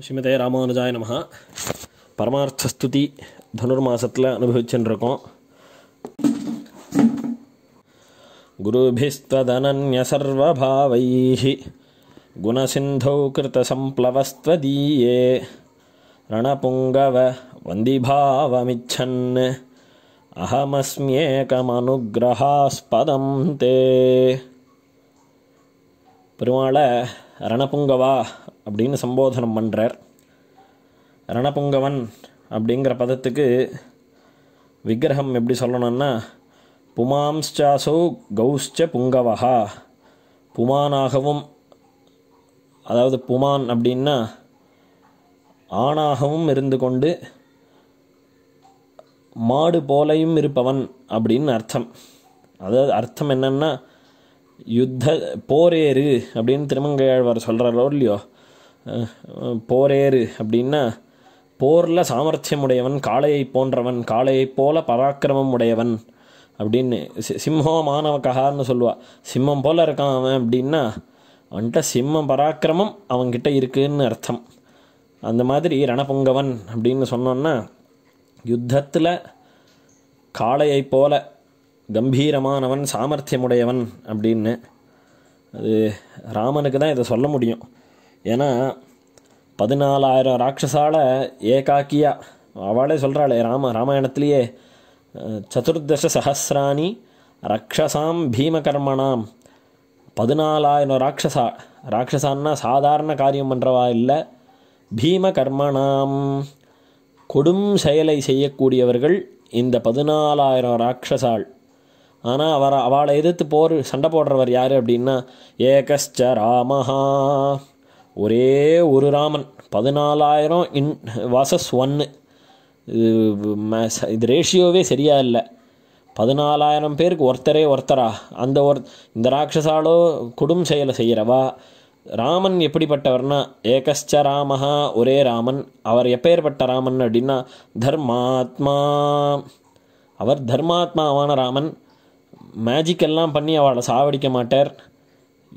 श्रीमते रामानुजाय नमः परमार्थस्तुति धनुर्मासत् अनुभविच्को गुरुभिस्त्वदनन्यसर्वभावैः गुणसिन्धौ कृतसंप्लवस्त्वदीये रणपुङ्गवन्दिभावमिच्छन् अहमस्म्येकमनुग्रहास्पदं रणपुङ्गवा அப்படின்னு சம்போதனம் பண்ணுறார் ரணபுங்கவன் அப்படிங்கிற பதத்துக்கு விக்கிரகம் எப்படி சொல்லணும்னா புமாம்ஸ்டாசோ கௌஸ்ச புங்கவஹா புமானாகவும் அதாவது புமான் அப்படின்னா ஆணாகவும் இருந்து கொண்டு மாடு போலையும் இருப்பவன் அப்படின்னு அர்த்தம் அதாவது அர்த்தம் என்னென்னா யுத்த போரேறு அப்படின்னு திருமங்கையாழ்வார் சொல்கிறாரோ இல்லையோ போரேறு அப்படின்னா போரில் சாமர்த்தியம் உடையவன் காளையை போன்றவன் காளையைப் போல பராக்கிரமம் உடையவன் அப்படின்னு சிம்ஹோ மாணவ கஹான்னு சொல்லுவாள் சிம்மம் போல் இருக்கான் அவன் அப்படின்னா வந்துட்டு சிம்மம் பராக்கிரமம் அவன்கிட்ட இருக்குன்னு அர்த்தம் அந்த மாதிரி ரணபுங்கவன் அப்படின்னு சொன்னோன்னா யுத்தத்தில் காளையைப் போல கம்பீரமானவன் சாமர்த்தியமுடையவன் அப்படின்னு அது ராமனுக்கு தான் இதை சொல்ல முடியும் ஏன்னா பதினாலாயிரம் ராட்சஸால் ஏகாக்கியா அவளே சொல்கிறாளே ராம ராமாயணத்திலேயே சதுர்தச சஹசிராணி ரக்ஷசாம் பீமகர்மணாம் பதினாலாயிரம் ராட்சசா ராட்சசான்னா சாதாரண காரியம் பண்ணுறவா இல்லை பீமகர்மணாம் கொடும் செயலை செய்யக்கூடியவர்கள் இந்த பதினாலாயிரம் ராட்சசாள் ஆனால் அவரை அவளை எதிர்த்து போர் சண்டை போடுறவர் யார் அப்படின்னா ஏகஸ்ச ராமஹா ஒரே ஒரு ராமன் பதினாலாயிரம் இன் வாசஸ் ஒன்று இது ரேஷியோவே சரியாக இல்லை பதினாலாயிரம் பேருக்கு ஒருத்தரே ஒருத்தரா அந்த ஒரு இந்த ராட்சசாலோ கொடும் செயலை செய்கிறவா ராமன் எப்படிப்பட்டவர்னா ஏகஸ்ச ராமஹா ஒரே ராமன் அவர் எப்பேற்பட்ட ராமன் அப்படின்னா தர்மாத்மா அவர் தர்மாத்மாவான ராமன் மேஜிக் எல்லாம் பண்ணி அவளை சாவடிக்க மாட்டார்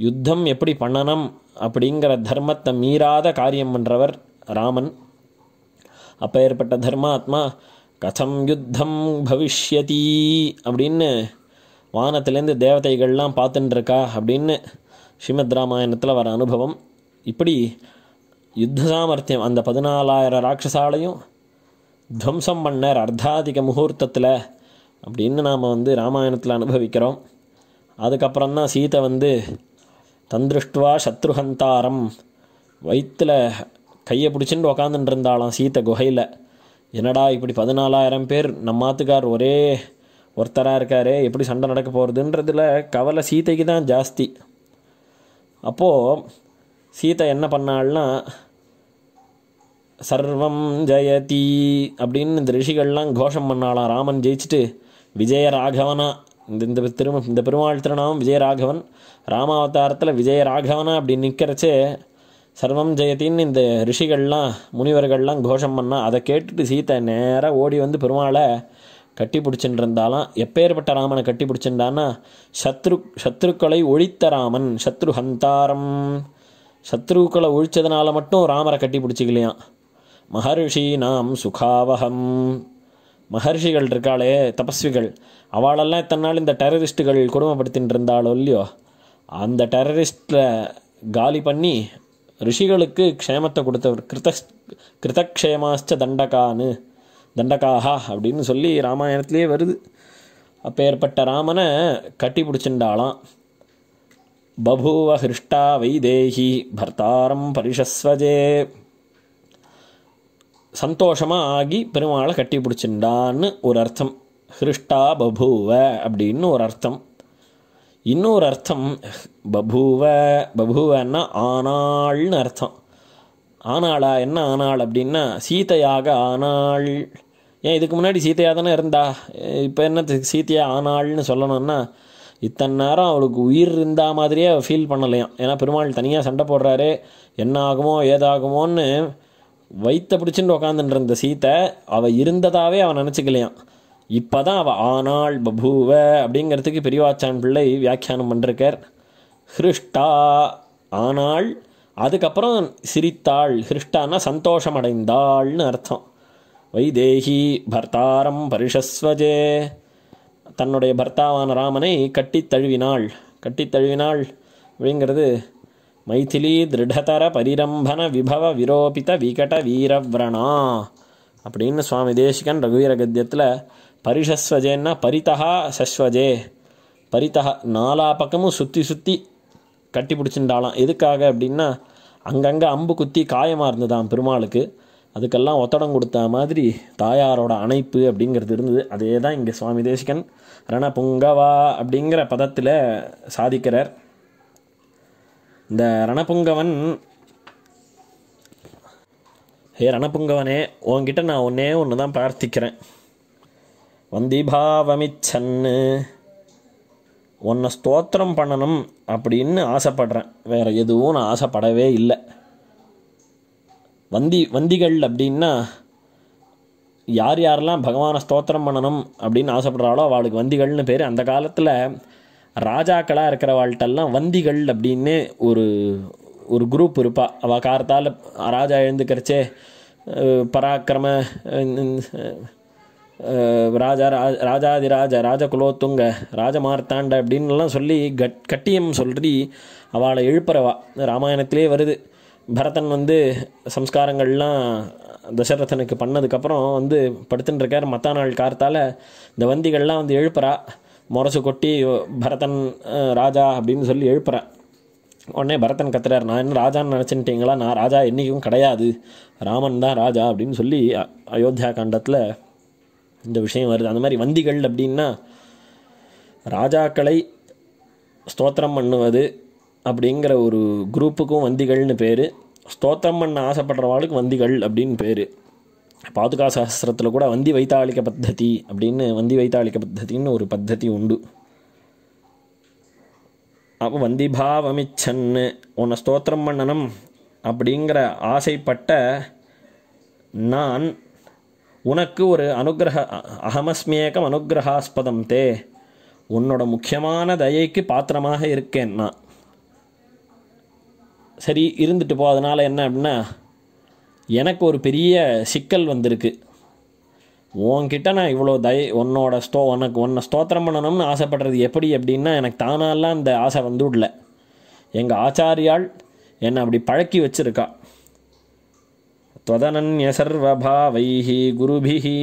யுத்தம் எப்படி பண்ணணும் அப்படிங்கிற தர்மத்தை மீறாத காரியம் பண்ணுறவர் ராமன் அப்போ ஏற்பட்ட தர்மாத்மா கதம் யுத்தம் பவிஷ்யதி அப்படின்னு வானத்திலேருந்து தேவதைகள்லாம் பார்த்துட்டுருக்கா அப்படின்னு ஸ்ரீமத் ராமாயணத்தில் வர அனுபவம் இப்படி யுத்த சாமர்த்தியம் அந்த பதினாலாயிரம் ராட்சசாலையும் துவம்சம் பண்ணர் அர்த்தாதிக முகூர்த்தத்தில் அப்படின்னு நாம் வந்து ராமாயணத்தில் அனுபவிக்கிறோம் அதுக்கப்புறம் தான் சீதை வந்து தந்திருஷ்டுவா சத்ருஹந்தாரம் வயிற்றில் கையை பிடிச்சிட்டு உக்காந்துட்டு இருந்தாலாம் சீத்தை குகையில் என்னடா இப்படி பதினாலாயிரம் பேர் நம்மாத்துக்கார் ஒரே ஒருத்தராக இருக்கார் எப்படி சண்டை நடக்க போகிறதுன்றதில் கவலை சீத்தைக்கு தான் ஜாஸ்தி அப்போது சீதை என்ன பண்ணாள்னா சர்வம் ஜெயதி அப்படின்னு இந்த ரிஷிகள்லாம் கோஷம் பண்ணாலாம் ராமன் ஜெயிச்சுட்டு விஜய ராகவனா இந்த இந்த திரும இந்த பெருமாள் திருநாமம் விஜயராகவன் ராமாவதாரத்தில் விஜயராகவனா அப்படி நிற்கிறச்சே சர்வம் ஜெயத்தின்னு இந்த ரிஷிகள்லாம் முனிவர்கள்லாம் கோஷம் பண்ணால் அதை கேட்டுட்டு சீத்தை நேராக ஓடி வந்து பெருமாளை கட்டி பிடிச்சின்றிருந்தாலாம் எப்பேற்பட்ட ராமனை கட்டி பிடிச்சிருந்தான்னா சத்ரு சத்ருக்களை ஒழித்த ராமன் சத்ரு ஹந்தாரம் சத்ருக்களை ஒழித்ததுனால மட்டும் ராமரை கட்டி பிடிச்சிக்கலையாம் மகர்ஷி நாம் சுகாவகம் மகர்ஷிகள் இருக்காளே தபஸ்விகள் அவளெல்லாம் எத்தனை நாள் இந்த டெரரிஸ்ட்டுகள் கொடுமைப்படுத்தின்னு இருந்தாளோ இல்லையோ அந்த டெரரிஸ்டில் காலி பண்ணி ரிஷிகளுக்கு க்ஷேமத்தை கொடுத்தவர் கிருத கிருதக்ஷேமாச்ச தண்டகான்னு தண்டகாஹா அப்படின்னு சொல்லி ராமாயணத்திலேயே வருது அப்போ ஏற்பட்ட ராமனை கட்டி பிடிச்சிருந்தாலாம் பபூவ ஹிருஷ்டா வைதேகி பர்த்தாரம் பரிஷஸ்வஜே சந்தோஷமாக ஆகி பெருமாளை கட்டி பிடிச்சிருந்தான்னு ஒரு அர்த்தம் ஹிருஷ்டா பபூவ அப்படின்னு ஒரு அர்த்தம் இன்னொரு அர்த்தம் பபூவ பபூவன்னா ஆனாள்னு அர்த்தம் ஆனாளா என்ன ஆனாள் அப்படின்னா சீதையாக ஆனாள் ஏன் இதுக்கு முன்னாடி சீதையாக தானே இருந்தா இப்போ என்ன சீதையாக ஆனாள்னு சொல்லணும்னா இத்தனை நேரம் அவளுக்கு உயிர் இருந்தா மாதிரியே ஃபீல் பண்ணலையாம் ஏன்னா பெருமாள் தனியாக சண்டை போடுறாரு என்ன ஆகுமோ ஏதாகுமோன்னு வைத்த பிடிச்சின்னு உக்காந்துட்டு இருந்த சீத்தை அவள் இருந்ததாகவே அவன் நினச்சிக்கலையான் இப்போ தான் அவள் ஆனாள் பபுவ அப்படிங்கிறதுக்கு பெரியவாச்சான் பிள்ளை வியாக்கியானம் பண்ணிருக்கார் ஹிருஷ்டா ஆனாள் அதுக்கப்புறம் சிரித்தாள் ஹிருஷ்டானா சந்தோஷம் அடைந்தாள்னு அர்த்தம் வைதேகி பர்த்தாரம் பரிஷஸ்வஜே தன்னுடைய பர்த்தாவான ராமனை கட்டித் தழுவினாள் கட்டித் தழுவினாள் அப்படிங்கிறது மைதிலி திருடதர பரிரம்பன விபவ விரோபித விகட வீரவ்ரணா அப்படின்னு சுவாமி தேசிகன் ரகுவீர கத்தியத்தில் பரிஷஸ்வஜேன்னா பரிதா சஸ்வஜே பரிதா நாலா பக்கமும் சுற்றி சுற்றி கட்டி பிடிச்சிருந்தாலாம் எதுக்காக அப்படின்னா அங்கங்கே அம்பு குத்தி காயமாக இருந்ததாம் பெருமாளுக்கு அதுக்கெல்லாம் ஒத்தடம் கொடுத்த மாதிரி தாயாரோட அணைப்பு அப்படிங்கிறது இருந்தது அதே தான் இங்கே சுவாமி தேசிகன் ரணபுங்கவா அப்படிங்கிற பதத்தில் சாதிக்கிறார் இந்த ரணபுங்கவன் ஹே ரணபுங்கவனே உன்கிட்ட நான் ஒன்னே ஒன்று தான் பிரார்த்திக்கிறேன் வந்திபாவமிச்சன்னு உன்னை ஸ்தோத்திரம் பண்ணணும் அப்படின்னு ஆசைப்படுறேன் வேறு எதுவும் நான் ஆசைப்படவே இல்லை வந்தி வந்திகள் அப்படின்னா யார் யாரெல்லாம் பகவானை ஸ்தோத்திரம் பண்ணணும் அப்படின்னு ஆசைப்படுறாளோ அவளுக்கு வந்திகள்னு பேர் அந்த காலத்தில் ராஜாக்களாக இருக்கிற வாழ்க்கெல்லாம் வந்திகள் அப்படின்னு ஒரு ஒரு குரூப் இருப்பா அவள் காரத்தால் ராஜா எழுந்துக்கிறச்சே பராக்கிரம ராஜா ராஜாதிராஜ ராஜ ராஜமார்த்தாண்ட அப்படின்லாம் சொல்லி கட் கட்டியம் சொல்லி அவளை எழுப்புறவா ராமாயணத்திலே வருது பரதன் வந்து சம்ஸ்காரங்கள்லாம் தசரதனுக்கு பண்ணதுக்கப்புறம் வந்து படுத்துட்டுருக்கார் மத்த நாள் காரத்தால் இந்த வந்திகள்லாம் வந்து எழுப்புறா முரசு கொட்டி பரதன் ராஜா அப்படின்னு சொல்லி எழுப்புறேன் உடனே பரதன் கத்துறார் நான் என்ன ராஜான்னு நினச்சின்ட்டீங்களா நான் ராஜா என்றைக்கும் கிடையாது ராமன் தான் ராஜா அப்படின்னு சொல்லி அயோத்தியா காண்டத்தில் இந்த விஷயம் வருது அந்த மாதிரி வந்திகள் அப்படின்னா ராஜாக்களை ஸ்தோத்திரம் பண்ணுவது அப்படிங்கிற ஒரு குரூப்புக்கும் வந்திகள்னு பேர் ஸ்தோத்திரம் பண்ண ஆசைப்படுறவாளுக்கு வந்திகள் அப்படின்னு பேர் பாதுகா சாஸ்திரத்தில் கூட வந்தி வைத்தாளிக்க பத்ததி அப்படின்னு வந்தி வைத்தாளிக்க பத்ததின்னு ஒரு பத்ததி உண்டு அப்போ பாவமிச்சன்னு உன்னை ஸ்தோத்திரம் பண்ணணும் அப்படிங்கிற ஆசைப்பட்ட நான் உனக்கு ஒரு அனுகிரக அகமஸ்மியேகம் அனுகிரகாஸ்பதம் தே உன்னோட முக்கியமான தயைக்கு பாத்திரமாக இருக்கேன் நான் சரி இருந்துட்டு போ அதனால் என்ன அப்படின்னா எனக்கு ஒரு பெரிய சிக்கல் வந்திருக்கு உன்கிட்ட நான் இவ்வளோ தய உன்னோட ஸ்தோ உனக்கு உன்னை ஸ்தோத்திரம் பண்ணணும்னு ஆசைப்படுறது எப்படி அப்படின்னா எனக்கு தானாலாம் அந்த ஆசை வந்து விடல எங்கள் ஆச்சாரியால் என்னை அப்படி பழக்கி வச்சுருக்கா துவதனன்ய சர்வபாவைஹி குருபிஹி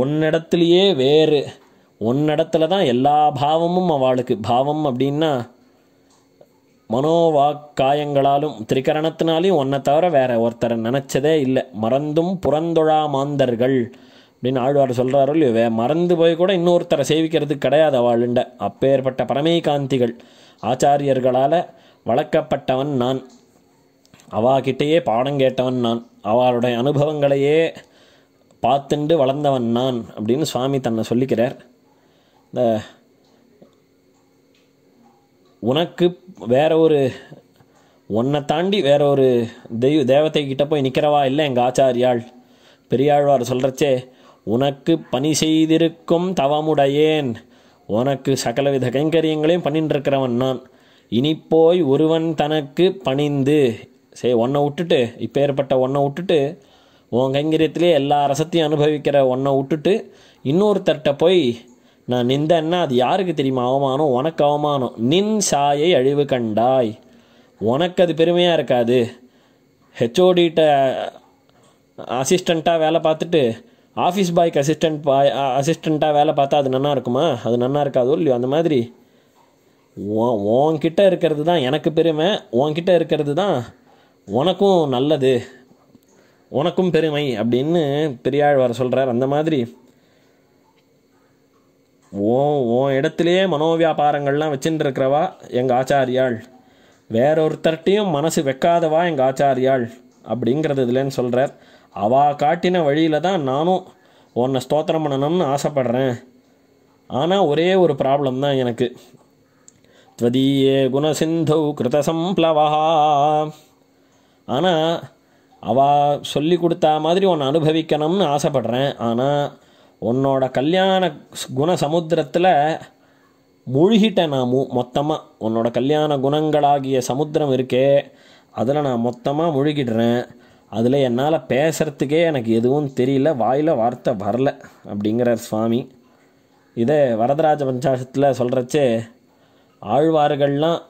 ஒன்னிடத்துலையே வேறு ஒன்னிடத்துல தான் எல்லா பாவமும் அவளுக்கு பாவம் அப்படின்னா மனோவாக்காயங்களாலும் திரிகரணத்தினாலையும் ஒன்றை தவிர வேற ஒருத்தரை நினச்சதே இல்லை மறந்தும் புறந்தொழா மாந்தர்கள் அப்படின்னு ஆழ்வார் சொல்கிறாரோ இல்லையோ மறந்து போய் கூட இன்னொருத்தரை சேவிக்கிறது கிடையாது அவளுண்ட அப்பேற்பட்ட பரமேகாந்திகள் ஆச்சாரியர்களால் வளர்க்கப்பட்டவன் நான் அவாகிட்டேயே பாடம் கேட்டவன் நான் அவளுடைய அனுபவங்களையே பார்த்துண்டு வளர்ந்தவன் நான் அப்படின்னு சுவாமி தன்னை சொல்லிக்கிறார் இந்த உனக்கு வேற ஒரு உன்னை தாண்டி வேற ஒரு தெய்வ தேவத்தை கிட்ட போய் நிற்கிறவா இல்லை எங்கள் ஆச்சாரியாள் பெரியாழ்வார் சொல்கிறச்சே உனக்கு பணி செய்திருக்கும் தவமுடையேன் உனக்கு சகலவித கைங்கரியங்களையும் பண்ணிட்டு இருக்கிறவன் நான் இனி போய் ஒருவன் தனக்கு பணிந்து சரி ஒன்னை விட்டுட்டு ஏற்பட்ட ஒன்னை விட்டுட்டு உன் கைங்கரியத்திலே எல்லா ரசத்தையும் அனுபவிக்கிற ஒன்றை விட்டுட்டு இன்னொருத்தர்கிட்ட போய் நான் நிந்தன்னா அது யாருக்கு தெரியுமா அவமானம் உனக்கு அவமானம் நின் சாயை அழிவு கண்டாய் உனக்கு அது பெருமையாக இருக்காது ஹெச்ஓடிட்ட அசிஸ்டண்ட்டாக வேலை பார்த்துட்டு ஆஃபீஸ் பாய்க்கு அசிஸ்டண்ட் பாய் அசிஸ்டண்ட்டாக வேலை பார்த்தா அது நன்னா இருக்குமா அது நன்னா இருக்காதோ இல்லையோ அந்த மாதிரி உன்கிட்ட இருக்கிறது தான் எனக்கு பெருமை உன்கிட்ட இருக்கிறது தான் உனக்கும் நல்லது உனக்கும் பெருமை அப்படின்னு பெரியாழ்வார் சொல்கிறார் அந்த மாதிரி ஓ ஓ இடத்துலையே மனோவியாபாரங்கள்லாம் வச்சுட்டு இருக்கிறவா எங்கள் ஆச்சாரியாள் வேறொருத்தர்ட்டையும் மனசு வைக்காதவா எங்கள் ஆச்சாரியாள் அப்படிங்கிறது இதுலன்னு சொல்கிறார் அவா காட்டின வழியில் தான் நானும் உன்னை ஸ்தோத்திரம் பண்ணணும்னு ஆசைப்படுறேன் ஆனால் ஒரே ஒரு ப்ராப்ளம் தான் எனக்கு துவதீயே குணசிந்தௌ கிருதசம்ப்ளவா ஆனால் அவ சொல்லி கொடுத்தா மாதிரி உன்னை அனுபவிக்கணும்னு ஆசைப்படுறேன் ஆனால் உன்னோட கல்யாண குண சமுத்திரத்தில் மூழ்கிட்டேன் நான் மூ மொத்தமாக உன்னோட கல்யாண குணங்களாகிய சமுத்திரம் இருக்கே அதில் நான் மொத்தமாக மூழ்கிடுறேன் அதில் என்னால் பேசுகிறதுக்கே எனக்கு எதுவும் தெரியல வாயில் வார்த்தை வரல அப்படிங்கிறார் சுவாமி இதை வரதராஜ பஞ்சாசத்தில் சொல்கிறச்சே ஆழ்வார்கள்லாம்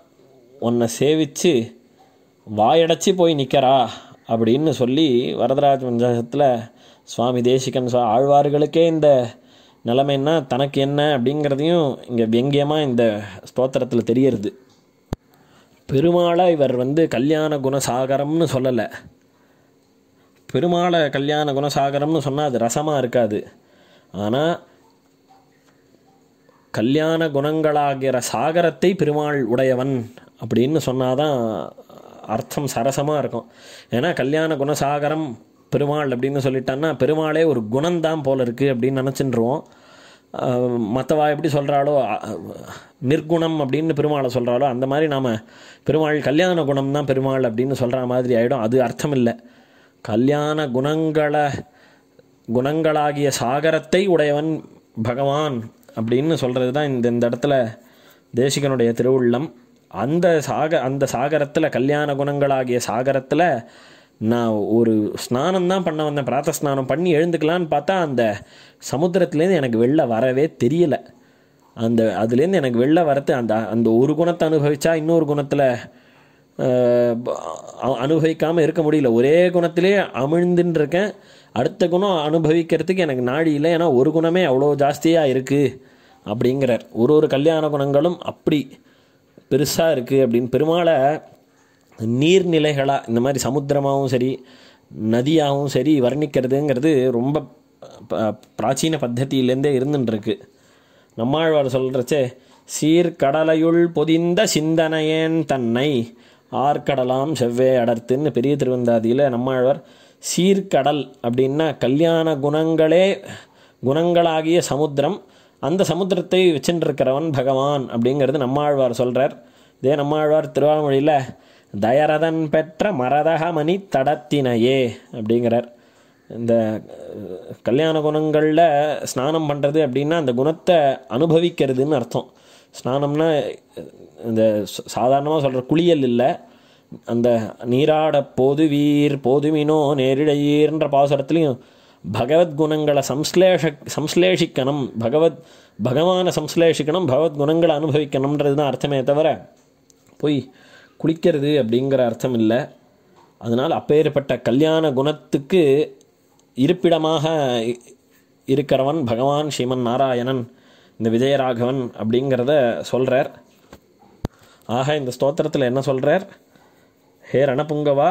உன்னை சேவித்து வாயடைச்சி போய் நிற்கிறா அப்படின்னு சொல்லி வரதராஜ பஞ்சாசத்தில் சுவாமி தேசிகன் சா ஆழ்வார்களுக்கே இந்த என்ன தனக்கு என்ன அப்படிங்கிறதையும் இங்கே வெங்கியமாக இந்த ஸ்தோத்திரத்தில் தெரியறது பெருமாளை இவர் வந்து கல்யாண குணசாகரம்னு சொல்லலை பெருமாளை கல்யாண குணசாகரம்னு சொன்னால் அது ரசமாக இருக்காது ஆனால் கல்யாண குணங்களாகிற சாகரத்தை பெருமாள் உடையவன் அப்படின்னு சொன்னால் தான் அர்த்தம் சரசமாக இருக்கும் ஏன்னா கல்யாண குணசாகரம் பெருமாள் அப்படின்னு சொல்லிட்டான்னா பெருமாளே ஒரு குணந்தான் போல இருக்குது அப்படின்னு நினச்சின்றுவோம் மற்றவா எப்படி சொல்கிறாளோ நிர்குணம் அப்படின்னு பெருமாளை சொல்கிறாளோ அந்த மாதிரி நாம் பெருமாள் கல்யாண குணம் தான் பெருமாள் அப்படின்னு சொல்கிற மாதிரி ஆகிடும் அது அர்த்தம் இல்லை கல்யாண குணங்களை குணங்களாகிய சாகரத்தை உடையவன் பகவான் அப்படின்னு சொல்கிறது தான் இந்த இந்த இடத்துல தேசிகனுடைய திருவுள்ளம் அந்த சாக அந்த சாகரத்தில் கல்யாண குணங்களாகிய சாகரத்தில் நான் ஒரு ஸ்நானம் தான் பண்ண வந்தேன் பிராத்த ஸ்நானம் பண்ணி எழுந்துக்கலான்னு பார்த்தா அந்த சமுத்திரத்துலேருந்து எனக்கு வெளில வரவே தெரியலை அந்த அதுலேருந்து எனக்கு வெளில வரத்து அந்த அந்த ஒரு குணத்தை அனுபவித்தா இன்னொரு குணத்தில் அனுபவிக்காமல் இருக்க முடியல ஒரே குணத்திலே அமிழ்ந்துன்னு இருக்கேன் அடுத்த குணம் அனுபவிக்கிறதுக்கு எனக்கு நாடி இல்லை ஏன்னா ஒரு குணமே அவ்வளோ ஜாஸ்தியாக இருக்குது அப்படிங்கிறார் ஒரு ஒரு கல்யாண குணங்களும் அப்படி பெருசாக இருக்குது அப்படின்னு பெருமாளை நீர்நிலைகளாக இந்த மாதிரி சமுத்திரமாகவும் சரி நதியாகவும் சரி வர்ணிக்கிறதுங்கிறது ரொம்ப பிராச்சீன பத்தியிலேருந்தே இருந்துட்டுருக்கு நம்மாழ்வார் சொல்கிறச்சே சீர்கடலையுள் பொதிந்த சிந்தனையேன் தன்னை ஆர்கடலாம் செவ்வே அடர்த்துன்னு பெரிய திருவந்தாதியில் நம்மாழ்வார் சீர்கடல் அப்படின்னா கல்யாண குணங்களே குணங்களாகிய சமுத்திரம் அந்த சமுத்திரத்தை வச்சுட்டு இருக்கிறவன் பகவான் அப்படிங்கிறது நம்மாழ்வார் சொல்கிறார் இதே நம்மாழ்வார் திருவாழ்மொழியில் தயரதன் பெற்ற மரதகமணி தடத்தினையே அப்படிங்கிறார் இந்த கல்யாண குணங்களில் ஸ்நானம் பண்ணுறது அப்படின்னா அந்த குணத்தை அனுபவிக்கிறதுன்னு அர்த்தம் ஸ்நானம்னா இந்த சாதாரணமாக சொல்கிற குளியல் இல்லை அந்த நீராட போதுவீர் போதுமினோ நேரிடையீர்ன்ற பாசுரத்துலேயும் பகவத்குணங்களை சம்ஸ்லேஷ சம்ஸ்லேஷிக்கணும் பகவத் பகவானை சம்ஸ்லேஷிக்கணும் பகவத் குணங்களை அனுபவிக்கணுன்றது தான் அர்த்தமே தவிர போய் குளிக்கிறது அப்படிங்கிற அர்த்தம் இல்லை அதனால் அப்பேற்பட்ட கல்யாண குணத்துக்கு இருப்பிடமாக இருக்கிறவன் பகவான் ஸ்ரீமன் நாராயணன் இந்த விஜயராகவன் அப்படிங்கிறத சொல்கிறார் ஆக இந்த ஸ்தோத்திரத்தில் என்ன சொல்கிறார் ஹே ரணபுங்கவா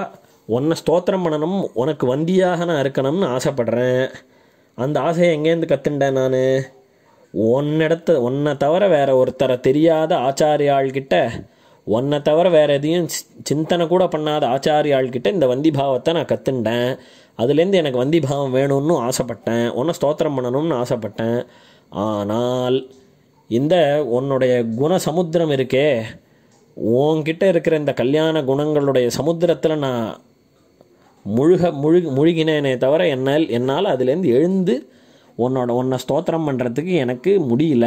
உன்னை ஸ்தோத்திரம் பண்ணணும் உனக்கு வந்தியாக நான் இருக்கணும்னு ஆசைப்படுறேன் அந்த ஆசையை எங்கேருந்து கற்றுண்டேன் நான் உன்னிடத்த உன்னை தவிர வேறு ஒருத்தரை தெரியாத ஆச்சாரியாள்கிட்ட ஒன்றை தவிர வேறு எதையும் சிந்தனை கூட பண்ணாத ஆச்சாரியாள்கிட்ட இந்த வந்தி பாவத்தை நான் கற்றுண்டேன் அதுலேருந்து எனக்கு வந்தி பாவம் வேணும்னு ஆசைப்பட்டேன் ஒன்றை ஸ்தோத்திரம் பண்ணணும்னு ஆசைப்பட்டேன் ஆனால் இந்த உன்னுடைய குண சமுத்திரம் இருக்கே உன்கிட்ட இருக்கிற இந்த கல்யாண குணங்களுடைய சமுத்திரத்தில் நான் முழுக முழு முழுகினேனே தவிர என்னால் என்னால் அதுலேருந்து எழுந்து உன்னோட உன்னை ஸ்தோத்திரம் பண்ணுறதுக்கு எனக்கு முடியல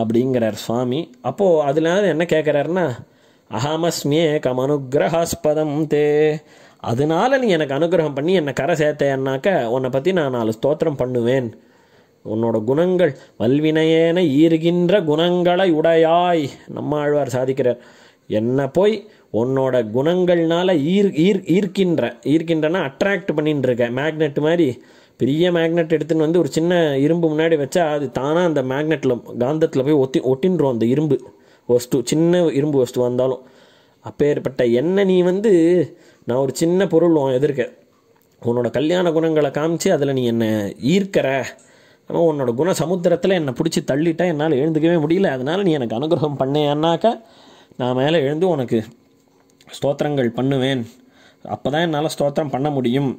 அப்படிங்கிறார் சுவாமி அப்போது அதனால என்ன கேட்குறாருன்னா அகமஸ்மியே கம் அனுகிரகாஸ்பதம் தே அதனால நீ எனக்கு அனுகிரகம் பண்ணி என்னை கரை சேர்த்தேன்னாக்க உன்னை பற்றி நான் நாலு ஸ்தோத்திரம் பண்ணுவேன் உன்னோட குணங்கள் வல்வினையேன ஈர்கின்ற குணங்களை உடையாய் நம்மாழ்வார் சாதிக்கிறார் என்ன போய் உன்னோட குணங்கள்னால ஈர் ஈர் ஈர்க்கின்ற ஈர்க்கின்றன அட்ராக்ட் பண்ணின்னு இருக்க மேக்னெட் மாதிரி பெரிய மேக்னெட் எடுத்துன்னு வந்து ஒரு சின்ன இரும்பு முன்னாடி வச்சா அது தானாக அந்த மேக்னெட்டில் காந்தத்தில் போய் ஒத்தி ஒட்டின்றோம் அந்த இரும்பு வஸ்து சின்ன இரும்பு வஸ்து வந்தாலும் அப்பேற்பட்ட எண்ணெய் நீ வந்து நான் ஒரு சின்ன பொருள் எதிர்க்க உன்னோட கல்யாண குணங்களை காமிச்சு அதில் நீ என்னை ஈர்க்கிற ஆனால் உன்னோட குண சமுத்திரத்தில் என்னை பிடிச்சி தள்ளிட்டா என்னால் எழுந்துக்கவே முடியல அதனால் நீ எனக்கு அனுகிரகம் பண்ணேன்னாக்கா நான் மேலே எழுந்து உனக்கு ஸ்தோத்திரங்கள் பண்ணுவேன் அப்போ தான் என்னால் ஸ்தோத்திரம் பண்ண முடியும்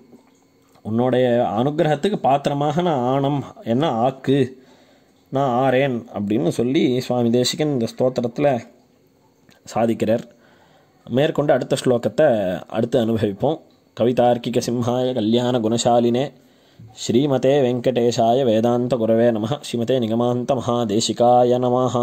உன்னுடைய அனுகிரகத்துக்கு பாத்திரமாக நான் ஆனம் என்ன ஆக்கு நான் ஆறேன் அப்படின்னு சொல்லி சுவாமி தேசிகன் இந்த ஸ்தோத்திரத்தில் சாதிக்கிறார் மேற்கொண்டு அடுத்த ஸ்லோகத்தை அடுத்து அனுபவிப்போம் கவிதார்க்கிக சிம்ஹாய கல்யாண குணசாலினே ஸ்ரீமதே வெங்கடேஷாய வேதாந்த குரவே நம ஸ்ரீமதே நிகமாந்த மகாதேசிகாய நமஹா